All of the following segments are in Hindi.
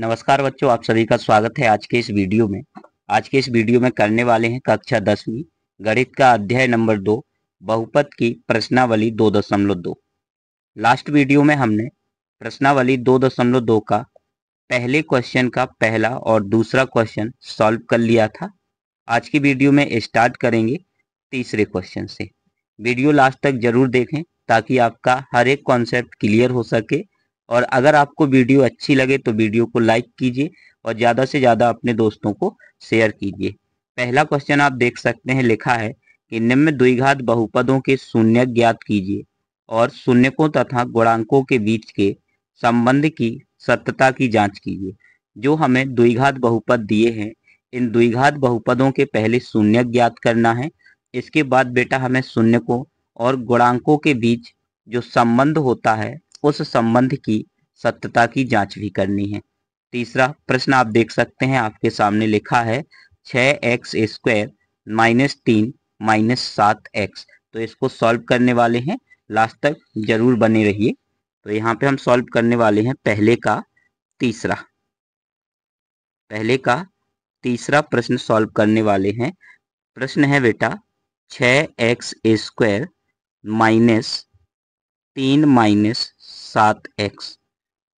नमस्कार बच्चों आप सभी का स्वागत है आज के इस वीडियो में आज के इस वीडियो में करने वाले हैं कक्षा दसवीं गणित का अध्याय नंबर दो बहुपद की प्रश्नावली दो दशमलव दो लास्ट वीडियो में हमने प्रश्नावली दो दशमलव दो का पहले क्वेश्चन का पहला और दूसरा क्वेश्चन सॉल्व कर लिया था आज की वीडियो में स्टार्ट करेंगे तीसरे क्वेश्चन से वीडियो लास्ट तक जरूर देखें ताकि आपका हर एक कॉन्सेप्ट क्लियर हो सके और अगर आपको वीडियो अच्छी लगे तो वीडियो को लाइक कीजिए और ज़्यादा से ज़्यादा अपने दोस्तों को शेयर कीजिए पहला क्वेश्चन आप देख सकते हैं लिखा है कि निम्न द्विघात बहुपदों के शून्य ज्ञात कीजिए और शून्यकों तथा गुणांकों के बीच के संबंध की सत्यता की जांच कीजिए जो हमें द्विघात बहुपद दिए हैं इन द्विघात बहुपदों के पहले शून्य ज्ञात करना है इसके बाद बेटा हमें शून्य को और गुणांकों के बीच जो संबंध होता है उस संबंध की सत्यता की जांच भी करनी है तीसरा प्रश्न आप देख सकते हैं आपके सामने लिखा है छः एक्स स्क्वायर माइनस तीन माइनस सात एक्स तो इसको सॉल्व करने वाले हैं लास्ट तक जरूर बने रहिए तो यहाँ पे हम सॉल्व करने वाले हैं पहले का तीसरा पहले का तीसरा प्रश्न सॉल्व करने वाले हैं प्रश्न है बेटा छः एक्स स्क्वायर माइनस तीन माइनस सात एक्स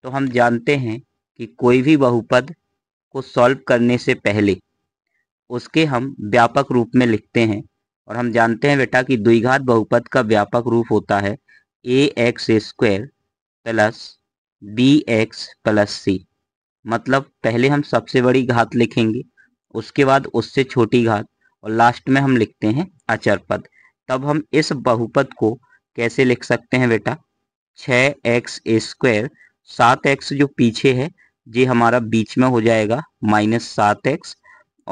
तो हम जानते हैं कि कोई भी बहुपद को सॉल्व करने से पहले उसके हम व्यापक रूप में लिखते हैं और हम जानते हैं बेटा कि द्विघात बहुपद का व्यापक रूप होता है a x square plus b x plus c मतलब पहले हम सबसे बड़ी घात लिखेंगे उसके बाद उससे छोटी घात और लास्ट में हम लिखते हैं अचर पद तब हम इस बहुपद को कैसे लिख सकते हैं बेटा छ एक्स स्क्वेयर सात एक्स जो पीछे है ये हमारा बीच में हो जाएगा माइनस सात एक्स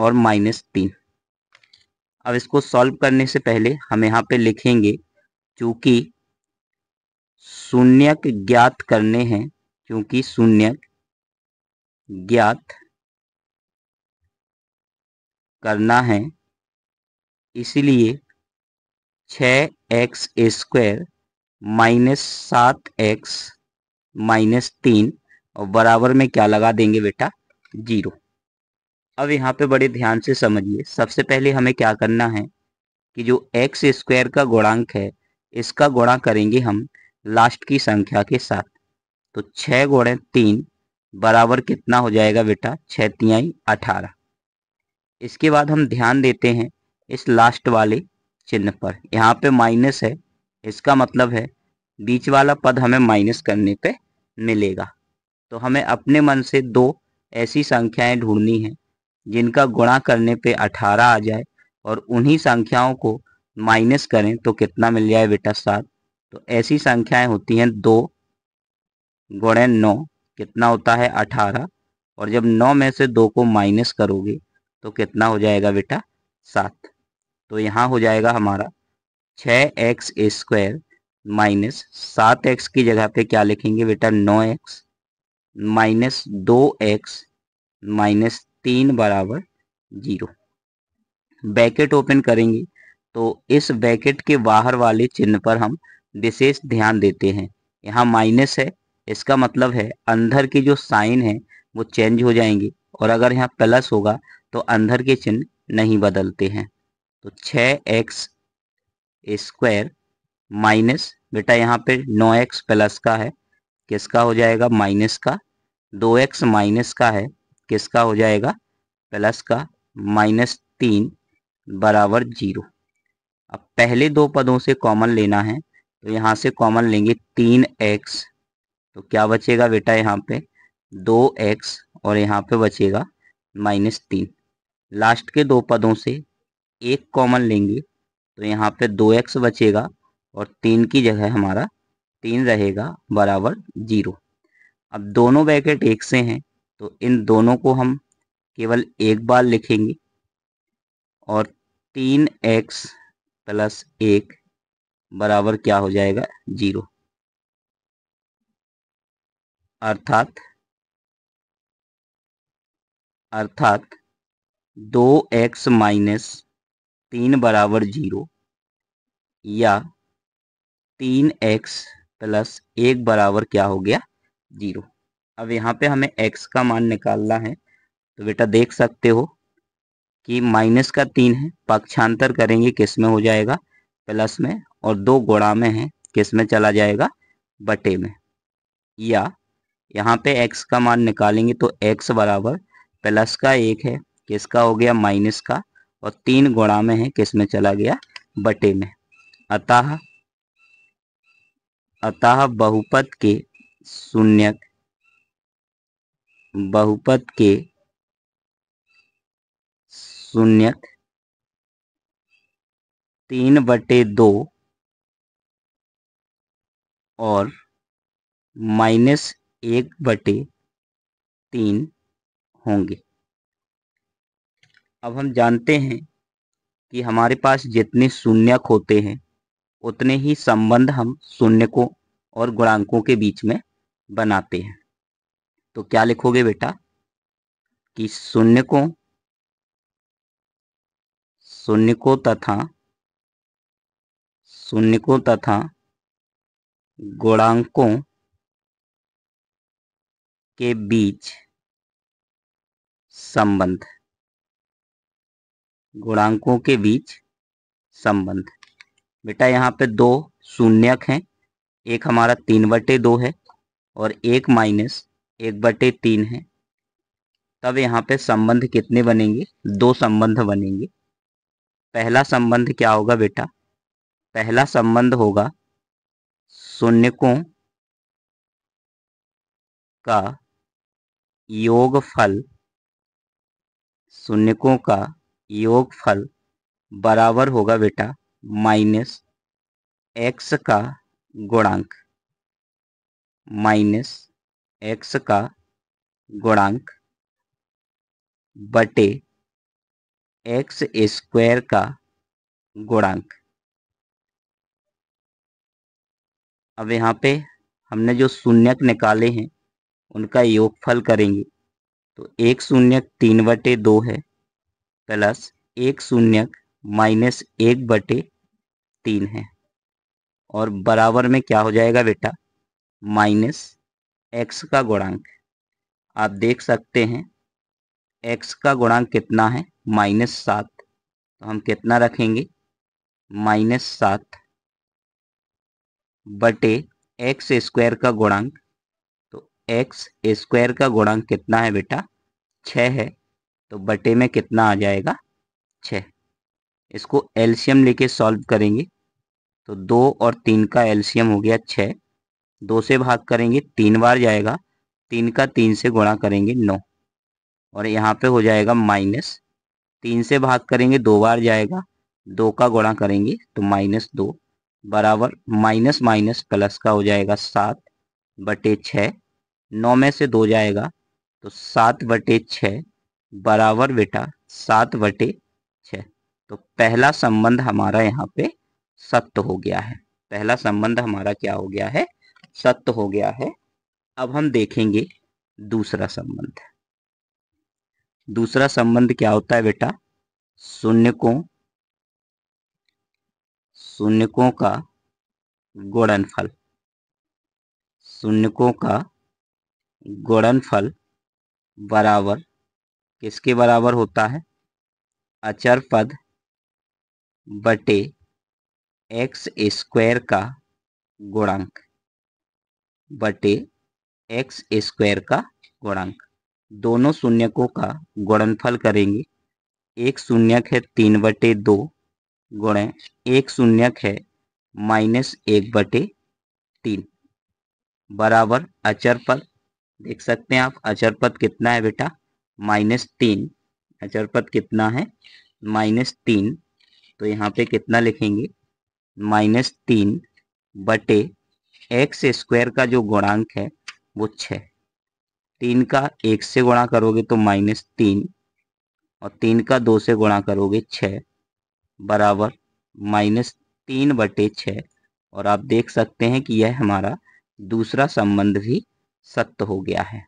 और माइनस तीन अब इसको सॉल्व करने से पहले हम यहाँ पे लिखेंगे क्योंकि शून्य ज्ञात करने हैं क्योंकि शून्य ज्ञात करना है इसलिए छ एक्स स्क्वायर माइनस सात एक्स माइनस तीन और बराबर में क्या लगा देंगे बेटा जीरो अब यहाँ पे बड़े ध्यान से समझिए सबसे पहले हमें क्या करना है कि जो एक्स स्क्वायर का गुणांक है इसका गुणा करेंगे हम लास्ट की संख्या के साथ तो छः गुणे तीन बराबर कितना हो जाएगा बेटा छतियाई अठारह इसके बाद हम ध्यान देते हैं इस लास्ट वाले चिन्ह पर यहाँ पे माइनस है इसका मतलब है बीच वाला पद हमें माइनस करने पे मिलेगा तो हमें अपने मन से दो ऐसी संख्याएं ढूंढनी हैं जिनका गुणा करने पे 18 आ जाए और उन्हीं संख्याओं को माइनस करें तो कितना मिल जाए बेटा सात तो ऐसी संख्याएं होती हैं दो गुणे नौ कितना होता है अठारह और जब नौ में से दो को माइनस करोगे तो कितना हो जाएगा बेटा सात तो यहाँ हो जाएगा हमारा छः एक्स स्क्वायर माइनस सात एक्स की जगह पे क्या लिखेंगे बेटा नौ एक्स माइनस दो एक्स माइनस तीन बराबर जीरो बैकेट ओपन करेंगे तो इस बैकेट के बाहर वाले चिन्ह पर हम विशेष ध्यान देते हैं यहाँ माइनस है इसका मतलब है अंदर के जो साइन है वो चेंज हो जाएंगे और अगर यहाँ प्लस होगा तो अंदर के चिन्ह नहीं बदलते हैं तो छ एक्स स्क्वायर माइनस बेटा यहाँ पे नौ एक्स प्लस का है किसका हो जाएगा माइनस का दो एक्स माइनस का है किसका हो जाएगा प्लस का माइनस तीन बराबर जीरो अब पहले दो पदों से कॉमन लेना है तो यहाँ से कॉमन लेंगे तीन एक्स तो क्या बचेगा बेटा यहाँ पे दो एक्स और यहाँ पे बचेगा माइनस तीन लास्ट के दो पदों से एक कॉमन लेंगे तो यहाँ पे दो एक्स बचेगा और तीन की जगह हमारा तीन रहेगा बराबर जीरो अब दोनों ब्रैकेट एक से हैं तो इन दोनों को हम केवल एक बार लिखेंगे और तीन एक्स प्लस एक बराबर क्या हो जाएगा जीरो अर्थात अर्थात दो एक्स माइनस तीन बराबर जीरो या तीन एक्स प्लस एक बराबर क्या हो गया जीरो अब यहाँ पे हमें एक्स का मान निकालना है तो बेटा देख सकते हो कि माइनस का तीन है पक्षांतर करेंगे किस में हो जाएगा प्लस में और दो गुणा में है किस में चला जाएगा बटे में या यहाँ पे x का मान निकालेंगे तो x बराबर प्लस का एक है किसका हो गया माइनस का और तीन गुणा में है किस में चला गया बटे में अतः अतः बहुपद के शून्य बहुपद के शून्य तीन बटे दो और माइनस एक बटे तीन होंगे अब हम जानते हैं कि हमारे पास जितने शून्यक होते हैं उतने ही संबंध हम शून्यकों और गुणांकों के बीच में बनाते हैं तो क्या लिखोगे बेटा कि शून्य को तथा शून्य को तथा गुणांकों के बीच संबंध गुणांकों के बीच संबंध बेटा यहाँ पे दो शून्यक हैं एक हमारा तीन बटे दो है और एक माइनस एक बटे तीन है तब यहाँ पे संबंध कितने बनेंगे दो संबंध बनेंगे पहला संबंध क्या होगा बेटा पहला संबंध होगा शून्यकों का योगफल शून्यकों का योगफल बराबर होगा बेटा माइनस एक्स का गुणांक माइनस एक्स का गुणांक बटे एक्स स्क्वायर का गुणांक अब यहाँ पे हमने जो शून्यक निकाले हैं उनका योगफल करेंगे तो एक शून्यक तीन बटे दो है प्लस एक शून्यक माइनस एक बटे तीन है और बराबर में क्या हो जाएगा बेटा माइनस एक्स का गुणांक आप देख सकते हैं एक्स का गुणांक कितना है माइनस सात तो हम कितना रखेंगे माइनस सात बटे एक्स स्क्वायर का गुणांक तो एक्स स्क्वायर का गुणांक कितना है बेटा छ है तो बटे में कितना आ जाएगा छः इसको एल्शियम लेके सॉल्व करेंगे तो दो और तीन का एल्शियम हो गया छः दो से भाग करेंगे तीन बार जाएगा तीन का तीन से गुणा करेंगे नौ और यहाँ पे हो जाएगा माइनस तीन से भाग करेंगे दो बार जाएगा दो का गुणा करेंगे तो माइनस दो बराबर माइनस माइनस प्लस का हो जाएगा सात बटे छः नौ में से दो जाएगा तो सात बटे छ बराबर बेटा सात बटे छः तो पहला संबंध हमारा यहाँ पे सत्य हो गया है पहला संबंध हमारा क्या हो गया है सत्य हो गया है अब हम देखेंगे दूसरा संबंध दूसरा संबंध क्या होता है बेटा को शून्यकों का गुणनफल शून्यकों का गुणनफल बराबर किसके बराबर होता है अचर पद बटे एक्स स्क्वायर का गुणांक बटे एक्स स्क्वायर का गुणांक दोनों शून्यकों का गुणनफल करेंगे एक शून्यक है तीन बटे दो गुणे एक शून्यक है माइनस एक बटे तीन बराबर अचर पद देख सकते हैं आप अचर पद कितना है बेटा माइनस तीन अचर पद कितना है माइनस तीन तो यहाँ पे कितना लिखेंगे माइनस तीन बटे एक्स स्क्वायर का जो गुणांक है वो छ तीन का एक से गुणा करोगे तो माइनस तीन और तीन का दो से गुणा करोगे छ बराबर माइनस तीन बटे छ और आप देख सकते हैं कि यह हमारा दूसरा संबंध भी सत्य हो गया है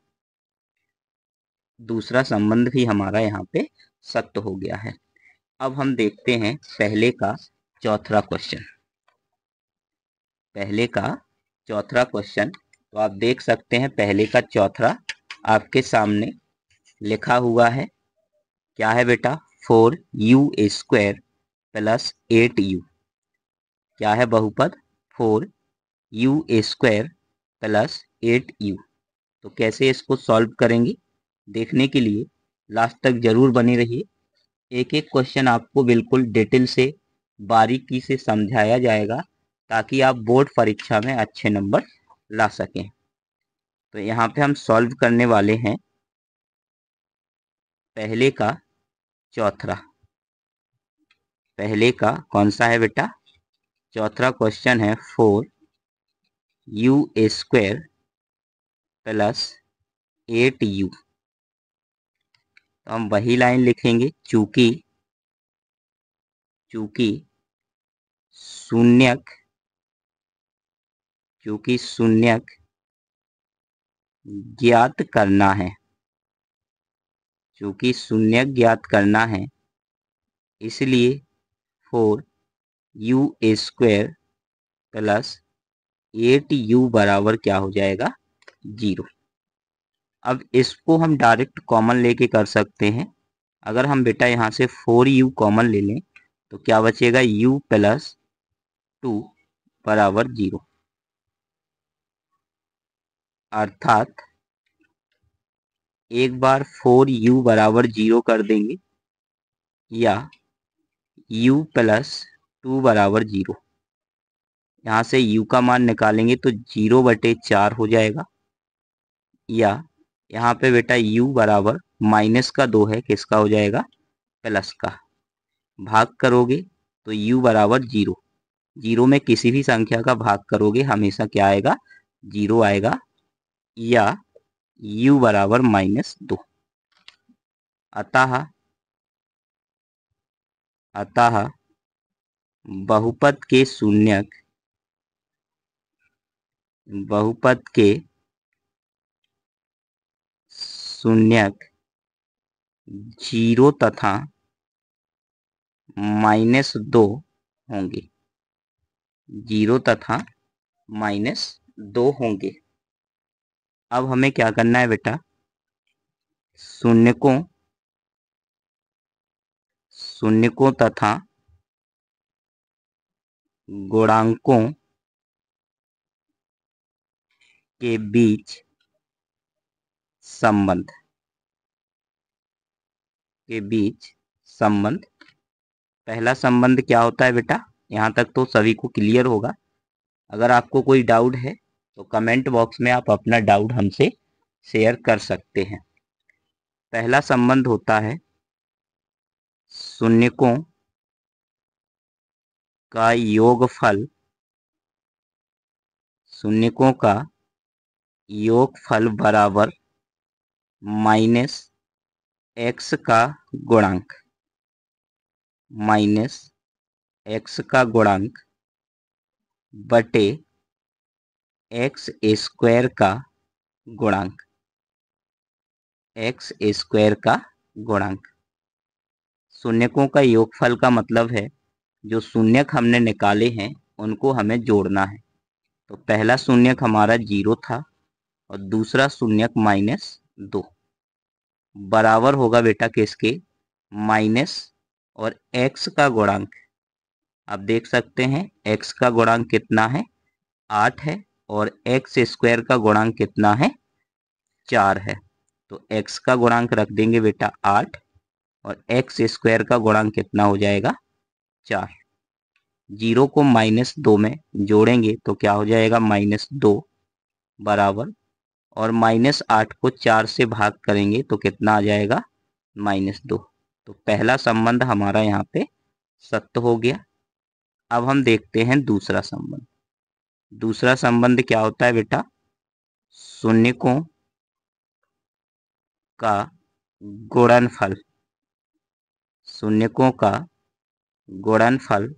दूसरा संबंध भी हमारा यहाँ पे सत्य हो गया है अब हम देखते हैं पहले का चौथा क्वेश्चन पहले का चौथा क्वेश्चन तो आप देख सकते हैं पहले का चौथा आपके सामने लिखा हुआ है क्या है बेटा four u square plus eight u क्या है बहुपद four u square plus eight u तो कैसे इसको सॉल्व करेंगे देखने के लिए लास्ट तक जरूर बने रहिए एक एक क्वेश्चन आपको बिल्कुल डिटेल से बारीकी से समझाया जाएगा ताकि आप बोर्ड परीक्षा में अच्छे नंबर ला सकें तो यहाँ पे हम सॉल्व करने वाले हैं पहले का चौथरा पहले का कौन सा है बेटा चौथा क्वेश्चन है four u a square plus eight u तो हम वही लाइन लिखेंगे चूंकि चूंकि शून्यक चूंकि शून्यक ज्ञात करना है चूंकि शून्य ज्ञात करना है इसलिए four u a square plus eight u बराबर क्या हो जाएगा जीरो अब इसको हम डायरेक्ट कॉमन लेके कर सकते हैं अगर हम बेटा यहाँ से फोर यू कॉमन ले लें तो क्या बचेगा यू प्लस टू बराबर जीरो अर्थात एक बार फोर यू बराबर जीरो कर देंगे या यू प्लस टू बराबर जीरो यहाँ से u का मान निकालेंगे तो जीरो बटे चार हो जाएगा या यहाँ पे बेटा u बराबर माइनस का दो है किसका हो जाएगा प्लस का भाग करोगे तो u बराबर जीरो जीरो में किसी भी संख्या का भाग करोगे हमेशा क्या आएगा जीरो आएगा या u बराबर माइनस दो अतः अतः बहुपद के शून्यक बहुपद के शून्य जीरो तथा माइनस दो होंगे जीरो तथा माइनस दो होंगे अब हमें क्या करना है बेटा शून्यकों शून्यकों तथा गुणांकों के बीच संबंध के बीच संबंध पहला संबंध क्या होता है बेटा यहां तक तो सभी को क्लियर होगा अगर आपको कोई डाउट है तो कमेंट बॉक्स में आप अपना डाउट हमसे शेयर कर सकते हैं पहला संबंध होता है शून्यकों का योगफल शून्यकों का योगफल बराबर माइनस एक्स का गुणांक माइनस एक्स का गुणांक बटे एक्स स्क्वायर का गुणांक एक्स स्क्वायर का गुणांक शून्यकों का योगफल का मतलब है जो शून्यक हमने निकाले हैं उनको हमें जोड़ना है तो पहला शून्यक हमारा जीरो था और दूसरा शून्यक माइनस दो बराबर होगा बेटा किसके माइनस और एक्स का गुणांक आप देख सकते हैं एक्स का गुणांक कितना है आठ है और एक्स स्क्वायर का गुणांक कितना है चार है तो एक्स का गुणांक रख देंगे बेटा आठ और एक्स स्क्वायर का गुणांक कितना हो जाएगा चार जीरो को माइनस दो में जोड़ेंगे तो क्या हो जाएगा माइनस दो बराबर और माइनस आठ को चार से भाग करेंगे तो कितना आ जाएगा माइनस दो तो पहला संबंध हमारा यहाँ पे सत्य हो गया अब हम देखते हैं दूसरा संबंध दूसरा संबंध क्या होता है बेटा शून्यकों का गुणनफल शून्यकों का गुणनफल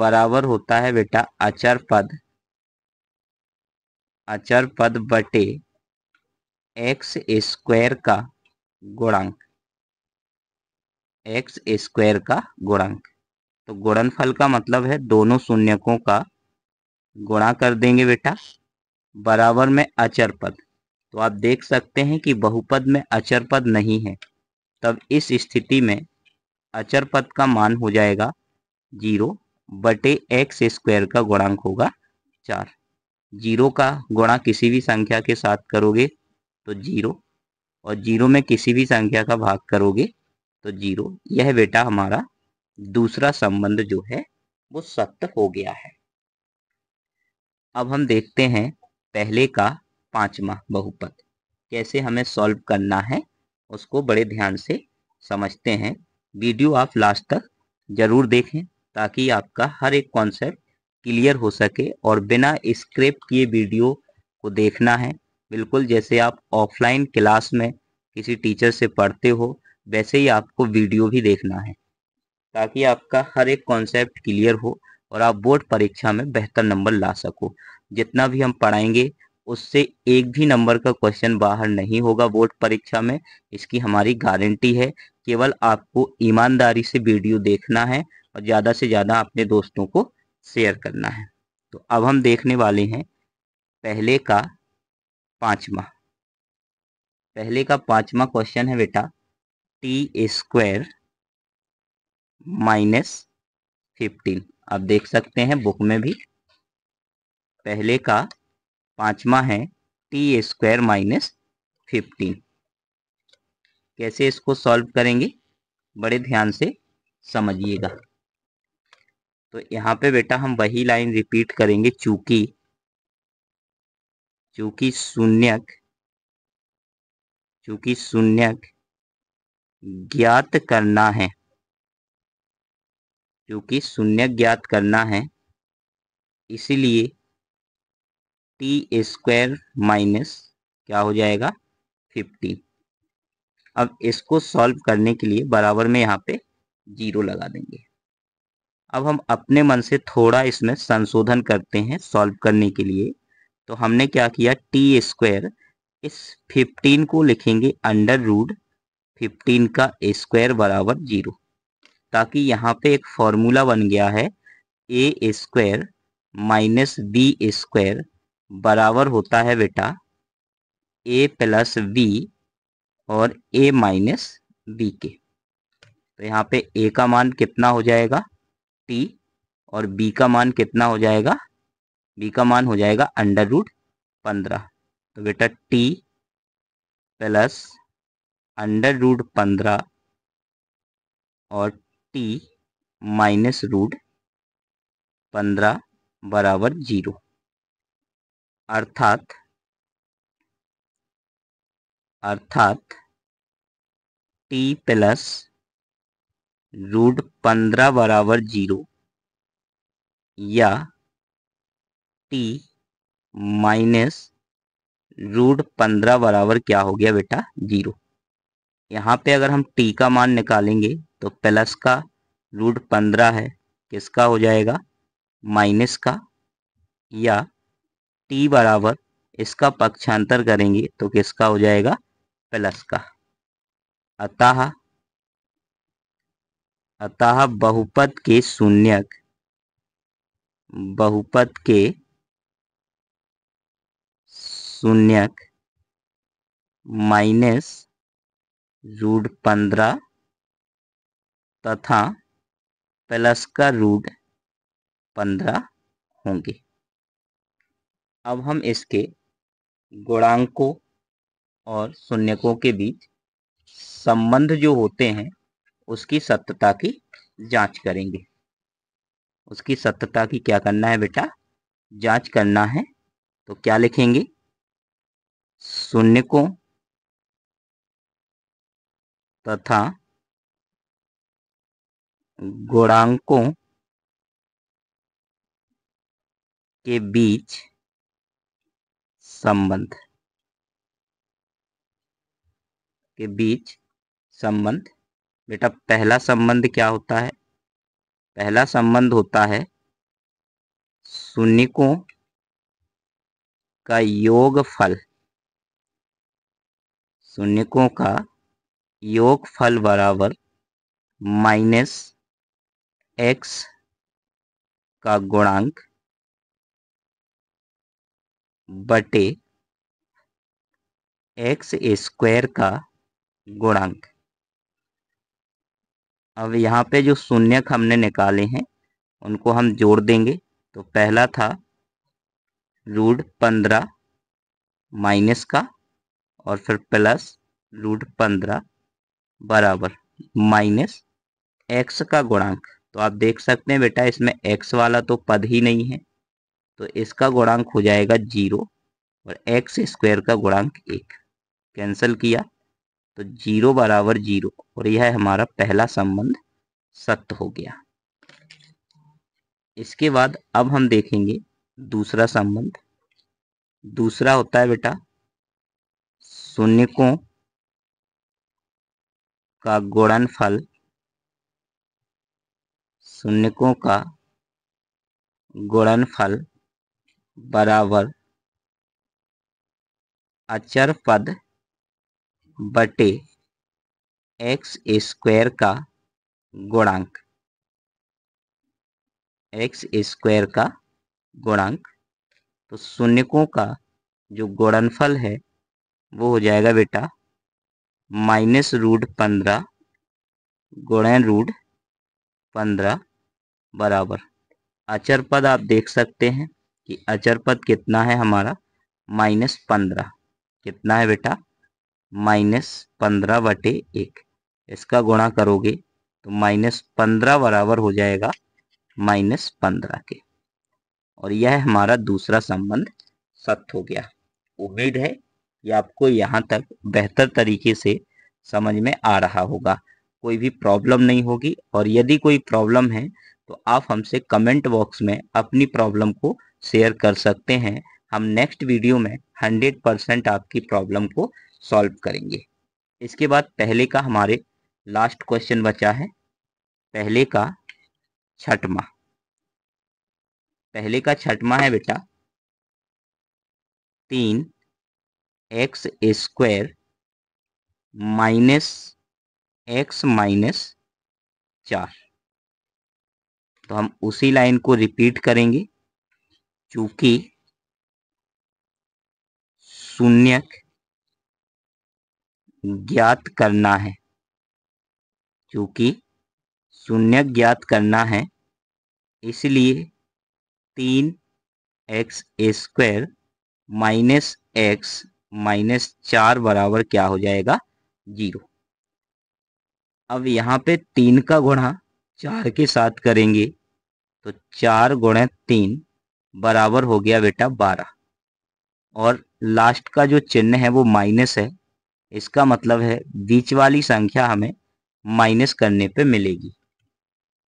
बराबर होता है बेटा अचर पद अचर पद बटे एक्स स्क्वायर का गुणांक एक्स स्क्वायर का गुणांक तो गुणनफल का मतलब है दोनों शून्यकों का गुणा कर देंगे बेटा बराबर में अचर पद तो आप देख सकते हैं कि बहुपद में अचर पद नहीं है तब इस स्थिति में अचर पद का मान हो जाएगा जीरो बटे एक्स स्क्वायर का गुणांक होगा चार जीरो का गुणा किसी भी संख्या के साथ करोगे तो जीरो और जीरो में किसी भी संख्या का भाग करोगे तो जीरो यह बेटा हमारा दूसरा संबंध जो है वो सत्य हो गया है अब हम देखते हैं पहले का पांचवा बहुपद कैसे हमें सॉल्व करना है उसको बड़े ध्यान से समझते हैं वीडियो आप लास्ट तक जरूर देखें ताकि आपका हर एक कॉन्सेप्ट क्लियर हो सके और बिना स्क्रिप्ट किए वीडियो को देखना है बिल्कुल जैसे आप ऑफलाइन क्लास में किसी टीचर से पढ़ते हो वैसे ही आपको वीडियो भी देखना है ताकि आपका हर एक कॉन्सेप्ट क्लियर हो और आप बोर्ड परीक्षा में बेहतर नंबर ला सको जितना भी हम पढ़ाएंगे उससे एक भी नंबर का क्वेश्चन बाहर नहीं होगा बोर्ड परीक्षा में इसकी हमारी गारंटी है केवल आपको ईमानदारी से वीडियो देखना है और ज़्यादा से ज़्यादा अपने दोस्तों को शेयर करना है तो अब हम देखने वाले हैं पहले का पांचवा पहले का पांचवा क्वेश्चन है बेटा टी स्क्वायर माइनस फिफ्टीन आप देख सकते हैं बुक में भी पहले का पांचवा है टी स्क्वायर माइनस फिफ्टीन कैसे इसको सॉल्व करेंगे बड़े ध्यान से समझिएगा तो यहाँ पे बेटा हम वही लाइन रिपीट करेंगे चूंकि चूंकि शून्यक चूंकि शून्यक ज्ञात करना है चूंकि शून्य ज्ञात करना है इसीलिए टी स्क्वायर माइनस क्या हो जाएगा फिफ्टी अब इसको सॉल्व करने के लिए बराबर में यहाँ पे जीरो लगा देंगे अब हम अपने मन से थोड़ा इसमें संशोधन करते हैं सॉल्व करने के लिए तो हमने क्या किया टी स्क्वायर इस 15 को लिखेंगे अंडर रूड 15 का स्क्वायर बराबर जीरो ताकि यहाँ पे एक फॉर्मूला बन गया है a square minus b square बराबर होता है बेटा ए प्लस बी और ए माइनस बी के तो यहाँ पे ए का मान कितना हो जाएगा टी और बी का मान कितना हो जाएगा बी का मान हो जाएगा अंडर रूट पंद्रह तो बेटा टी प्लस अंडर रूट पंद्रह और टी माइनस रूट पंद्रह बराबर जीरो अर्थात अर्थात टी प्लस रूट पंद्रह बराबर जीरो या टी माइनस रूट पंद्रह बराबर क्या हो गया बेटा जीरो यहाँ पे अगर हम टी का मान निकालेंगे तो प्लस का रूट पंद्रह है किसका हो जाएगा माइनस का या टी बराबर इसका पक्षांतर करेंगे तो किसका हो जाएगा प्लस का अतः अतः बहुपद के शून्यक बहुपद के शून्यक माइनस रूट पंद्रह तथा प्लस का रूट पंद्रह होंगे अब हम इसके गुणांकों और शून्यकों के बीच संबंध जो होते हैं उसकी सत्यता की जांच करेंगे उसकी सत्यता की क्या करना है बेटा जांच करना है तो क्या लिखेंगे शून्य को तथा गुणांकों के बीच संबंध के बीच संबंध बेटा पहला संबंध क्या होता है पहला संबंध होता है सुनिकों का योग फल शून्यकों का योग फल बराबर माइनस एक्स का गुणांक बटे एक्स स्क्वायर का गुणांक अब यहाँ पे जो शून्यक हमने निकाले हैं उनको हम जोड़ देंगे तो पहला था रूट पंद्रह माइनस का और फिर प्लस रूट पंद्रह बराबर माइनस एक्स का गुणांक तो आप देख सकते हैं बेटा इसमें एक्स वाला तो पद ही नहीं है तो इसका गुणांक हो जाएगा जीरो और एक्स स्क्वायर का गुणांक एक कैंसिल किया तो जीरो बराबर जीरो और यह हमारा पहला संबंध सत्य हो गया इसके बाद अब हम देखेंगे दूसरा संबंध दूसरा होता है बेटा शून्यकों का गुणनफल शून्यकों का गुणनफल बराबर अचर पद बटे एक्स स्क्वायर का गुणांक एक्स स्क्वायर का गुणांक तो शून्यकों का जो गुणनफल है वो हो जाएगा बेटा माइनस रूट पंद्रह गुणन रूट पंद्रह बराबर अचर पद आप देख सकते हैं कि अचर पद कितना है हमारा माइनस पंद्रह कितना है बेटा माइनस पंद्रह बटे एक इसका गुणा करोगे तो माइनस पंद्रह बराबर हो जाएगा माइनस पंद्रह के और यह हमारा दूसरा संबंध सत्य हो गया उम्मीद है कि आपको यहाँ तक बेहतर तरीके से समझ में आ रहा होगा कोई भी प्रॉब्लम नहीं होगी और यदि कोई प्रॉब्लम है तो आप हमसे कमेंट बॉक्स में अपनी प्रॉब्लम को शेयर कर सकते हैं हम नेक्स्ट वीडियो में 100 परसेंट आपकी प्रॉब्लम को सॉल्व करेंगे इसके बाद पहले का हमारे लास्ट क्वेश्चन बचा है पहले का छठमा पहले का छठमा है बेटा तीन x square minus x minus चार तो हम उसी लाइन को रिपीट करेंगे चूंकि शून्यक ज्ञात करना है क्योंकि शून्य ज्ञात करना है इसलिए तीन x square minus x minus चार बराबर क्या हो जाएगा जीरो अब यहाँ पे तीन का गुणा चार के साथ करेंगे तो चार गुणे तीन बराबर हो गया बेटा बारह और लास्ट का जो चिन्ह है वो माइनस है इसका मतलब है बीच वाली संख्या हमें माइनस करने पे मिलेगी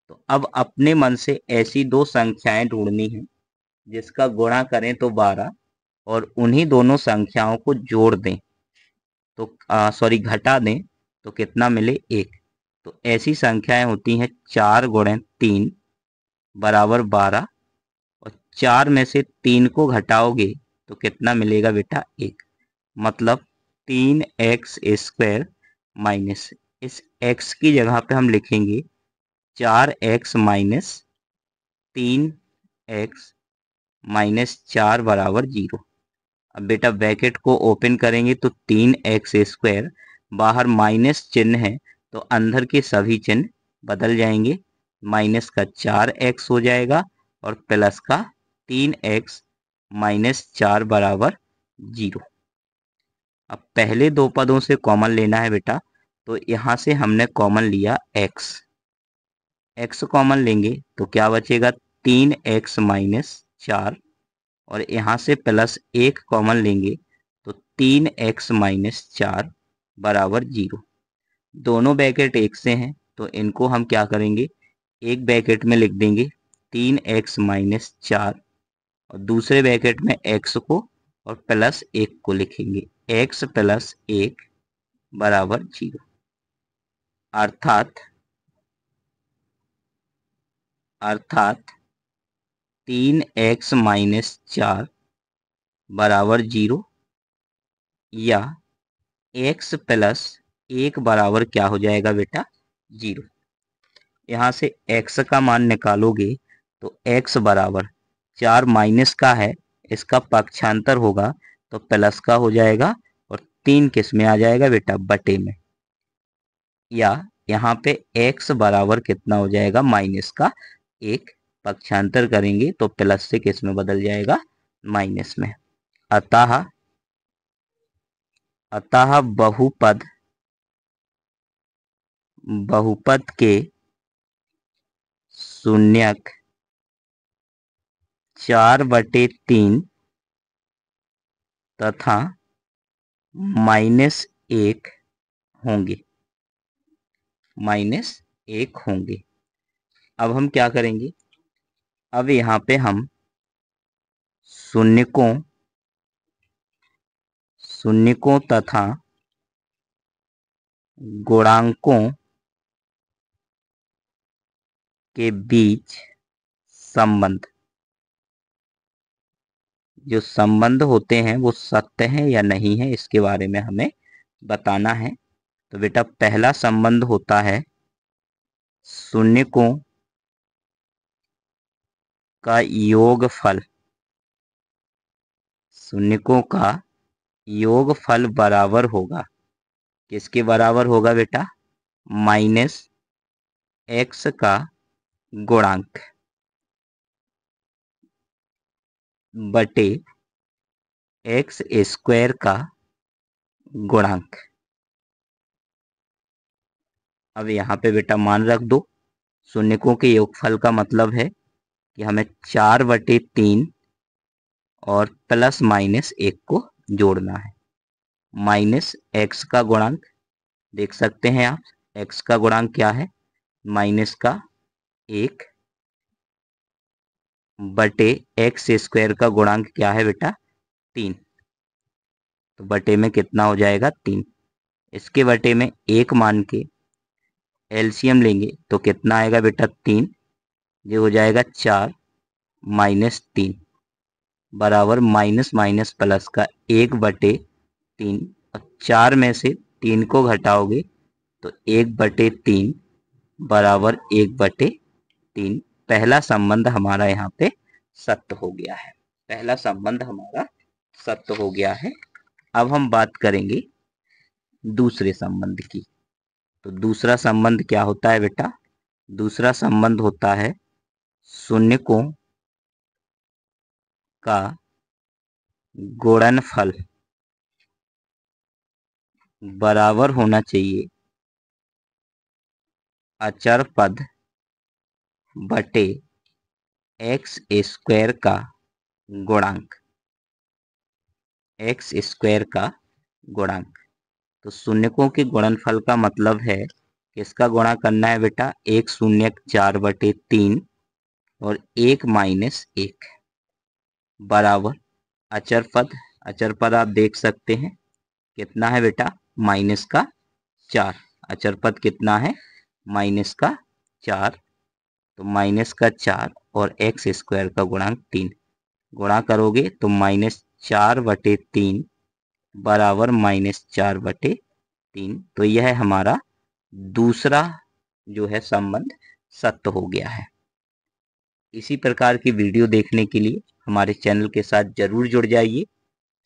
तो अब अपने मन से ऐसी दो संख्याएं ढूंढनी है जिसका गुणा करें तो बारह और उन्हीं दोनों संख्याओं को जोड़ दें तो सॉरी घटा दें तो कितना मिले एक तो ऐसी संख्याएं होती हैं चार गुणे तीन बराबर बारह और चार में से तीन को घटाओगे तो कितना मिलेगा बेटा एक मतलब तीन एक्स स्क्वायर माइनस इस एक्स की जगह पे हम लिखेंगे चार एक्स माइनस तीन एक्स माइनस चार बराबर जीरो अब बेटा ब्रैकेट को ओपन करेंगे तो तीन एक्स स्क्वायर बाहर माइनस चिन्ह है तो अंदर के सभी चिन्ह बदल जाएंगे माइनस का चार एक्स हो जाएगा और प्लस का तीन एक्स माइनस चार बराबर जीरो अब पहले दो पदों से कॉमन लेना है बेटा तो यहाँ से हमने कॉमन लिया एक्स एक्स कॉमन लेंगे तो क्या बचेगा तीन एक्स माइनस चार और यहाँ से प्लस एक कॉमन लेंगे तो तीन एक्स माइनस चार बराबर जीरो दोनों बैकेट एक से हैं तो इनको हम क्या करेंगे एक बैकेट में लिख देंगे तीन एक्स माइनस चार और दूसरे बैकेट में एक्स को और प्लस एक को लिखेंगे एक्स प्लस एक बराबर जीरो अर्थात अर्थात तीन एक्स माइनस चार बराबर जीरो या एक्स प्लस एक बराबर क्या हो जाएगा बेटा जीरो यहां से एक्स का मान निकालोगे तो एक्स बराबर चार माइनस का है इसका पक्षांतर होगा तो प्लस का हो जाएगा और तीन किस में आ जाएगा बेटा बटे में या यहाँ पे x बराबर कितना हो जाएगा माइनस का एक पक्षांतर करेंगे तो प्लस से किस में बदल जाएगा माइनस में अतः अतः बहुपद बहुपद के शून्यक चार बटे तीन तथा माइनस एक होंगे माइनस एक होंगे अब हम क्या करेंगे अब यहाँ पे हम शून्यकों शून्यकों तथा गुणांकों के बीच संबंध जो संबंध होते हैं वो सत्य है या नहीं है इसके बारे में हमें बताना है तो बेटा पहला संबंध होता है शून्य को का योग फल शून्यकों का योग फल बराबर होगा किसके बराबर होगा बेटा माइनस एक्स का गुणांक बटे एक्स स्क्वायर का गुणांक अब यहाँ पे बेटा मान रख दो शून्यकों के योगफल का मतलब है कि हमें चार बटे तीन और प्लस माइनस एक को जोड़ना है माइनस एक्स का गुणांक देख सकते हैं आप एक्स का गुणांक क्या है माइनस का एक बटे एक्स स्क्वायर का गुणांक क्या है बेटा तीन तो बटे में कितना हो जाएगा तीन इसके बटे में एक मान के एलसीएम लेंगे तो कितना आएगा बेटा तीन ये हो जाएगा चार माइनस तीन बराबर माइनस माइनस प्लस का एक बटे तीन और चार में से तीन को घटाओगे तो एक बटे तीन बराबर एक बटे तीन पहला संबंध हमारा यहाँ पे सत्य हो गया है पहला संबंध हमारा सत्य हो गया है अब हम बात करेंगे दूसरे संबंध की तो दूसरा संबंध क्या होता है बेटा दूसरा संबंध होता है शून्य को का गुणनफल बराबर होना चाहिए अचर पद बटे एक्स स्क्वायर का गुणांक एक्स स्क्वायर का गुणांक तो शून्यकों के गुणनफल का मतलब है किसका गुणा करना है बेटा एक शून्य चार बटे तीन और एक माइनस एक बराबर अचर पद अचर पद आप देख सकते हैं कितना है बेटा माइनस का चार अचर पद कितना है माइनस का चार तो माइनस का चार और एक्स स्क्वायर का गुणांक तीन गुणा करोगे तो माइनस चार बटे तीन बराबर माइनस चार बटे तीन तो यह हमारा दूसरा जो है संबंध सत्य हो गया है इसी प्रकार की वीडियो देखने के लिए हमारे चैनल के साथ जरूर जुड़ जाइए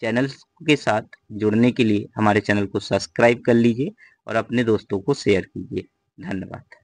चैनल के साथ जुड़ने के लिए हमारे चैनल को सब्सक्राइब कर लीजिए और अपने दोस्तों को शेयर कीजिए धन्यवाद